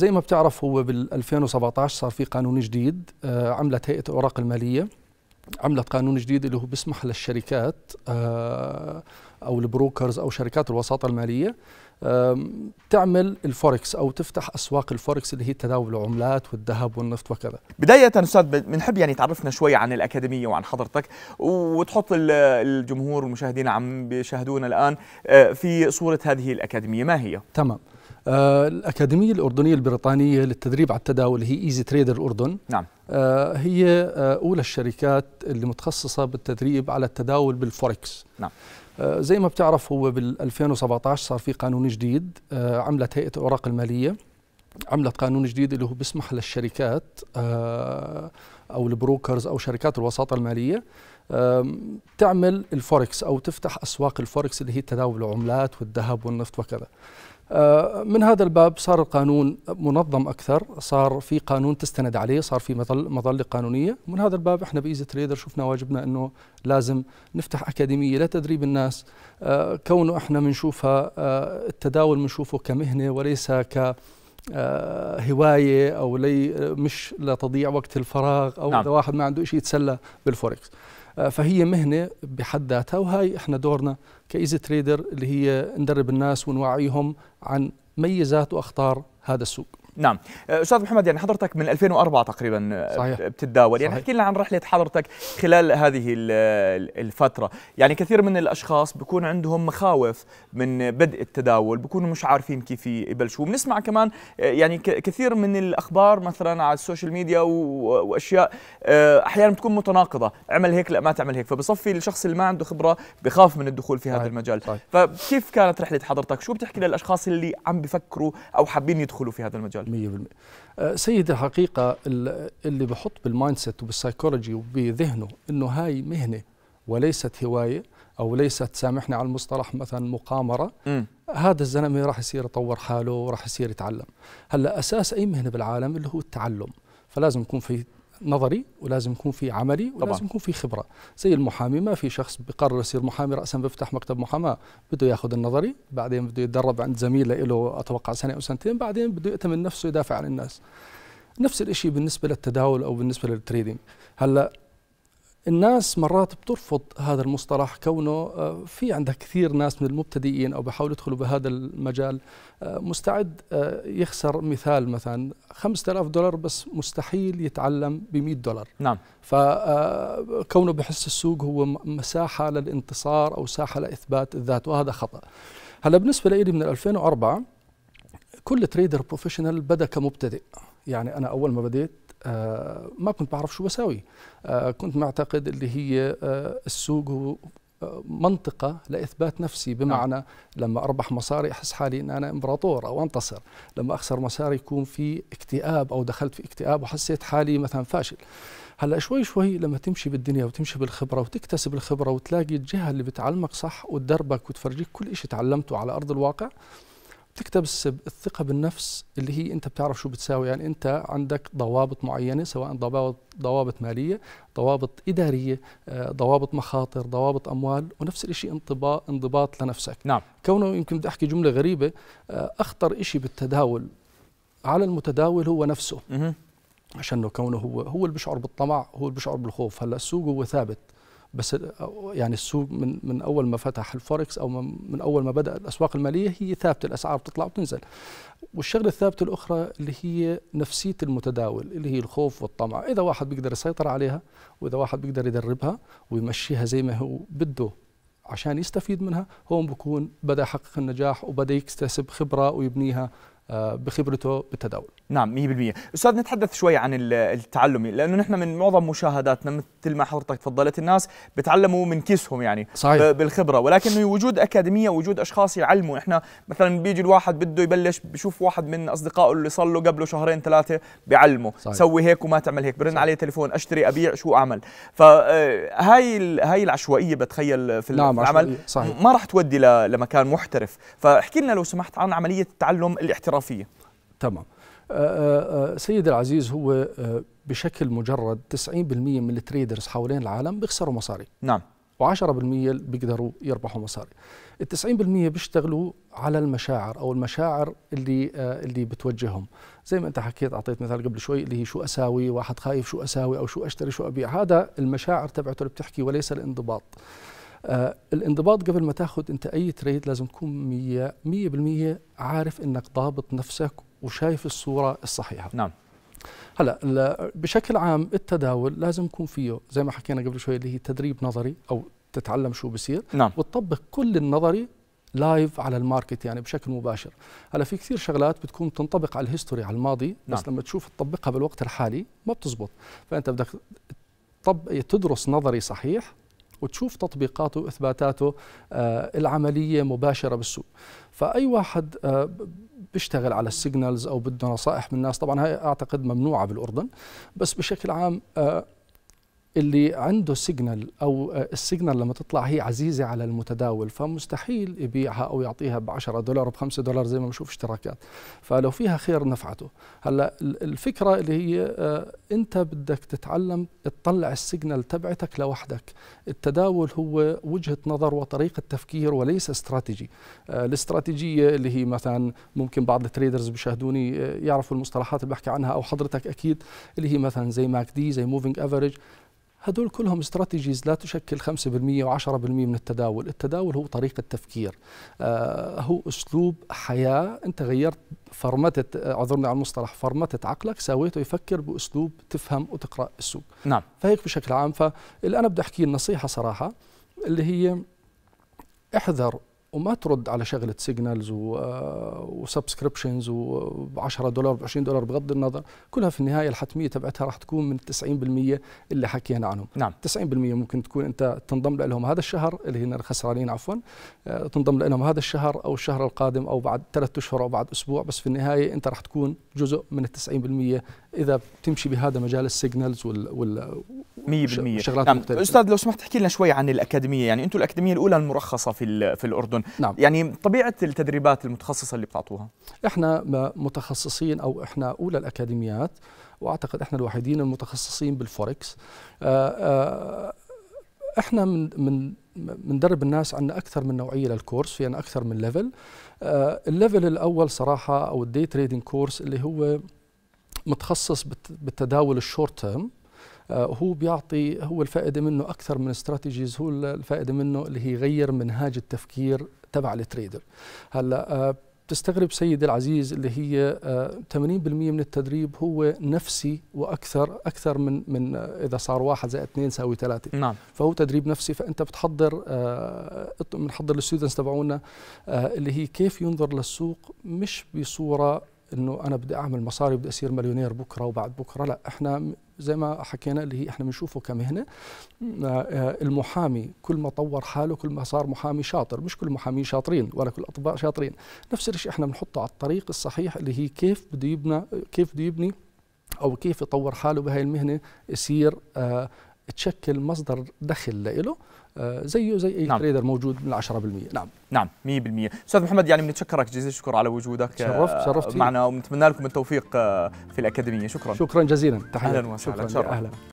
زي ما بتعرف هو بال 2017 صار في قانون جديد آه، عملت هيئه الاوراق الماليه عملت قانون جديد اللي هو بيسمح للشركات آه، او البروكرز او شركات الوساطه الماليه تعمل الفوركس او تفتح اسواق الفوركس اللي هي تداول العملات والذهب والنفط وكذا. بدايه استاذ بنحب يعني تعرفنا شوي عن الاكاديميه وعن حضرتك وتحط الجمهور والمشاهدين عم بيشاهدونا الان آه، في صوره هذه الاكاديميه ما هي؟ تمام. آه، الأكاديمية الأردنية البريطانية للتدريب على التداول هي إيزي تريدر الأردن نعم. آه، هي آه، أولى الشركات اللي متخصصة بالتدريب على التداول بالفوركس نعم. زي ما بتعرف هو بال 2017 صار في قانون جديد عملت هيئة الأوراق المالية عملت قانون جديد اللي هو بيسمح للشركات او البروكرز او شركات الوساطه الماليه تعمل الفوركس او تفتح اسواق الفوركس اللي هي تداول العملات والذهب والنفط وكذا آه، من هذا الباب صار القانون منظم اكثر، صار في قانون تستند عليه، صار في مظل مظله قانونيه، من هذا الباب احنا بايزي تريدر شفنا واجبنا انه لازم نفتح اكاديميه لتدريب الناس، آه، كونه احنا بنشوفها آه، التداول بنشوفه كمهنه وليس ك آه، هوايه او لي مش لتضييع وقت الفراغ او نعم. واحد ما عنده شيء يتسلى بالفوركس آه، فهي مهنه بحد ذاتها وهي احنا دورنا كايزي تريدر اللي هي ندرب الناس ونوعيهم عن ميزات واخطار هذا السوق نعم أه، استاذ محمد يعني حضرتك من 2004 تقريبا أه، صحيح. بتتداول يعني صحيح. يعني احكي لنا عن رحله حضرتك خلال هذه الفتره يعني كثير من الاشخاص بيكون عندهم مخاوف من بدء التداول بيكونوا مش عارفين كيف يبلشوا بنسمع كمان أه، يعني كثير من الاخبار مثلا على السوشيال ميديا واشياء احيانا بتكون متناقضه اعمل هيك لا ما تعمل هيك فبصفي الشخص اللي ما عنده خبره بخاف من الدخول في صحيح. هذا المجال صحيح. فكيف كانت رحله حضرتك شو بتحكي للاشخاص اللي عم بفكروا او حابين يدخلوا في هذا المجال المجال أه، 100% سيد الحقيقة اللي بحط بالمايند سيت وبالسايكولوجي وبذهنه انه هاي مهنة وليست هواية او ليست سامحني على المصطلح مثلا مقامرة م. هذا الزلمة راح يصير يطور حاله وراح يصير يتعلم هلا اساس اي مهنة بالعالم اللي هو التعلم فلازم يكون في نظري ولازم يكون في عملي ولازم طبعا. يكون في خبره زي المحامي ما في شخص بقرر يصير محامي راسا بيفتح مكتب محاماه بده ياخذ النظري بعدين بده يتدرب عند زميل له اتوقع سنه او سنتين بعدين بده يأتمن نفسه يدافع عن الناس نفس الشيء بالنسبه للتداول او بالنسبه للتريدينج هلا الناس مرات بترفض هذا المصطلح كونه آه، في عندها كثير ناس من المبتدئين او بحاولوا يدخلوا بهذا المجال آه، مستعد آه، يخسر مثال مثلا 5000 دولار بس مستحيل يتعلم ب 100 دولار نعم فكونه بحس السوق هو مساحه للانتصار او ساحه لاثبات الذات وهذا خطا هلا بالنسبه لي من 2004 كل تريدر بروفيشنال بدا كمبتدئ يعني انا اول ما بديت آه، ما كنت بعرف شو بساوي آه، كنت معتقد اللي هي آه، السوق هو منطقة لإثبات نفسي بمعنى نعم. لما أربح مصاري أحس حالي أن أنا إمبراطور أو أنتصر لما أخسر مصاري يكون في اكتئاب أو دخلت في اكتئاب وحسيت حالي مثلا فاشل هلا شوي شوي لما تمشي بالدنيا وتمشي بالخبرة وتكتسب الخبرة وتلاقي الجهة اللي بتعلمك صح وتدربك وتفرجيك كل شيء تعلمته على أرض الواقع تكتسب الثقة بالنفس اللي هي أنت بتعرف شو بتساوي يعني أنت عندك ضوابط معينة سواء ضوابط ضوابط مالية ضوابط إدارية آه، ضوابط مخاطر ضوابط أموال ونفس الشيء انضباط انضباط لنفسك نعم كونه يمكن بدي أحكي جملة غريبة آه، أخطر شيء بالتداول على المتداول هو نفسه عشان كونه هو هو اللي بيشعر بالطمع هو اللي بيشعر بالخوف هلا السوق هو ثابت بس يعني السوق من من اول ما فتح الفوركس او من اول ما بدا الاسواق الماليه هي ثابته الاسعار بتطلع وتنزل والشغله الثابته الاخرى اللي هي نفسيه المتداول اللي هي الخوف والطمع اذا واحد بيقدر يسيطر عليها واذا واحد بيقدر يدربها ويمشيها زي ما هو بده عشان يستفيد منها هون بكون بدا يحقق النجاح وبدا يكتسب خبره ويبنيها بخبرته بالتداول نعم 100% استاذ نتحدث شوي عن التعلم لانه نحن من معظم مشاهداتنا مثل ما حضرتك تفضلت الناس بتعلموا من كيسهم يعني صحيح. بالخبره ولكن وجود اكاديميه وجود اشخاص يعلموا احنا مثلا بيجي الواحد بده يبلش بشوف واحد من اصدقائه اللي صار له قبله شهرين ثلاثه بيعلمه صحيح. سوي هيك وما تعمل هيك برن صحيح. عليه تليفون اشتري ابيع شو اعمل فهاي آه، هاي العشوائيه بتخيل في نعم العمل صحيح. ما راح تودي لمكان محترف فاحكي لنا لو سمحت عن عمليه التعلم الاحترافي احترافيه تمام آه، آه، آه، سيد العزيز هو بشكل مجرد 90% من التريدرز حوالين العالم بيخسروا مصاري نعم و10% بيقدروا يربحوا مصاري ال 90% بيشتغلوا على المشاعر او المشاعر اللي اللي بتوجههم زي ما انت حكيت اعطيت مثال قبل شوي اللي هي شو اساوي واحد خايف شو اساوي او شو اشتري شو ابيع هذا المشاعر تبعته اللي بتحكي وليس الانضباط آه الانضباط قبل ما تاخذ انت اي تريد لازم تكون 100% عارف انك ضابط نفسك وشايف الصوره الصحيحه نعم هلا بشكل عام التداول لازم يكون فيه زي ما حكينا قبل شوي اللي هي تدريب نظري او تتعلم شو بصير نعم. وتطبق كل النظري لايف على الماركت يعني بشكل مباشر هلا في كثير شغلات بتكون تنطبق على الهيستوري على الماضي نعم. بس لما تشوف تطبقها بالوقت الحالي ما بتزبط فانت بدك تدرس نظري صحيح وتشوف تطبيقاته واثباتاته آه، العمليه مباشره بالسوق فاي واحد آه، بيشتغل على السيجنالز او بده نصائح من الناس طبعا هاي اعتقد ممنوعه بالاردن بس بشكل عام آه، اللي عنده سيجنال او آه، السيجنال لما تطلع هي عزيزه على المتداول فمستحيل يبيعها او يعطيها ب 10 دولار ب 5 دولار زي ما بنشوف اشتراكات فلو فيها خير نفعته هلا الفكره اللي هي آه، انت بدك تتعلم تطلع السيجنال تبعتك لوحدك التداول هو وجهه نظر وطريقه تفكير وليس استراتيجي آه، الاستراتيجيه اللي هي مثلا ممكن بعض التريدرز بيشاهدوني يعرفوا المصطلحات اللي بحكي عنها او حضرتك اكيد اللي هي مثلا زي ماك دي زي موفينج افريج هذول كلهم استراتيجيز لا تشكل 5% و10% من التداول التداول هو طريقة تفكير آه هو أسلوب حياة أنت غيرت فرمتت آه، عذرني على المصطلح فرمتت عقلك سويته يفكر بأسلوب تفهم وتقرأ السوق نعم فهيك بشكل عام فاللي أنا بدي أحكيه النصيحة صراحة اللي هي احذر وما ترد على شغله سيجنالز آه، وسبسكريبشنز و10 آه، دولار و20 دولار بغض النظر كلها في النهايه الحتميه تبعتها راح تكون من 90% اللي حكينا عنهم نعم 90% ممكن تكون انت تنضم لهم هذا الشهر اللي هنا الخسرانين عفوا آه، تنضم لهم هذا الشهر او الشهر القادم او بعد ثلاثة اشهر او بعد اسبوع بس في النهايه انت راح تكون جزء من ال 90% اذا بتمشي بهذا مجال السيجنالز وال, وال 100% شغلات نعم. مختلفة استاذ لو سمحت احكي لنا شوي عن الاكاديميه يعني انتم الاكاديميه الاولى المرخصه في في الاردن نعم. يعني طبيعه التدريبات المتخصصه اللي بتعطوها احنا متخصصين او احنا اولى الاكاديميات واعتقد احنا الوحيدين المتخصصين بالفوركس آه، آه، احنا من من بندرب الناس عندنا اكثر من نوعيه للكورس في يعني عندنا اكثر من ليفل آه، الليفل الاول صراحه او الدي تريدنج كورس اللي هو متخصص بالتداول الشورت تيرم آه، هو بيعطي هو الفائده منه اكثر من استراتيجيز هو الفائده منه اللي هي غير منهاج التفكير تبع التريدر هلا آه، بتستغرب سيدي العزيز اللي هي 80% آه، من التدريب هو نفسي واكثر اكثر من من اذا صار واحد زائد اثنين يساوي ثلاثه نعم فهو تدريب نفسي فانت بتحضر بنحضر الستودنتس تبعونا اللي هي كيف ينظر للسوق مش بصوره انه انا بدي اعمل مصاري بدي اصير مليونير بكره وبعد بكره لا احنا زي ما حكينا اللي هي احنا بنشوفه كمهنه آه، المحامي كل ما طور حاله كل ما صار محامي شاطر مش كل محامي شاطرين ولا كل الاطباء شاطرين نفس الشيء احنا بنحطه على الطريق الصحيح اللي هي كيف بده يبنى كيف بده يبني او كيف يطور حاله بهاي المهنه يصير آه تشكل مصدر دخل له آه، زيه زي اي نعم. تريدر موجود من 10% نعم نعم 100% استاذ محمد يعني بنتشكرك جزيل الشكر على وجودك آه، شرفت شرفت معنا وبنتمنى لكم التوفيق آه، في الاكاديميه شكرا شكرا جزيلا تحيه اهلا وسهلا شكرا اهلا